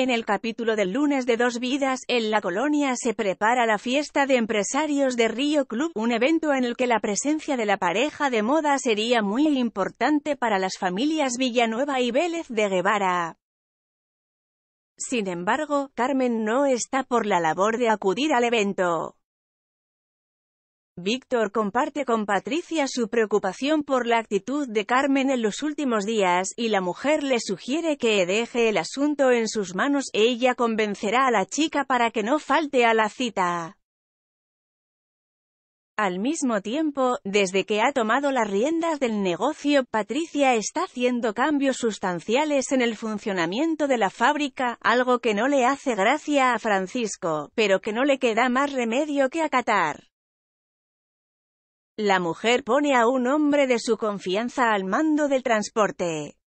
En el capítulo del lunes de Dos Vidas, en la colonia se prepara la fiesta de empresarios de Río Club, un evento en el que la presencia de la pareja de moda sería muy importante para las familias Villanueva y Vélez de Guevara. Sin embargo, Carmen no está por la labor de acudir al evento. Víctor comparte con Patricia su preocupación por la actitud de Carmen en los últimos días, y la mujer le sugiere que deje el asunto en sus manos, ella convencerá a la chica para que no falte a la cita. Al mismo tiempo, desde que ha tomado las riendas del negocio, Patricia está haciendo cambios sustanciales en el funcionamiento de la fábrica, algo que no le hace gracia a Francisco, pero que no le queda más remedio que acatar. La mujer pone a un hombre de su confianza al mando del transporte.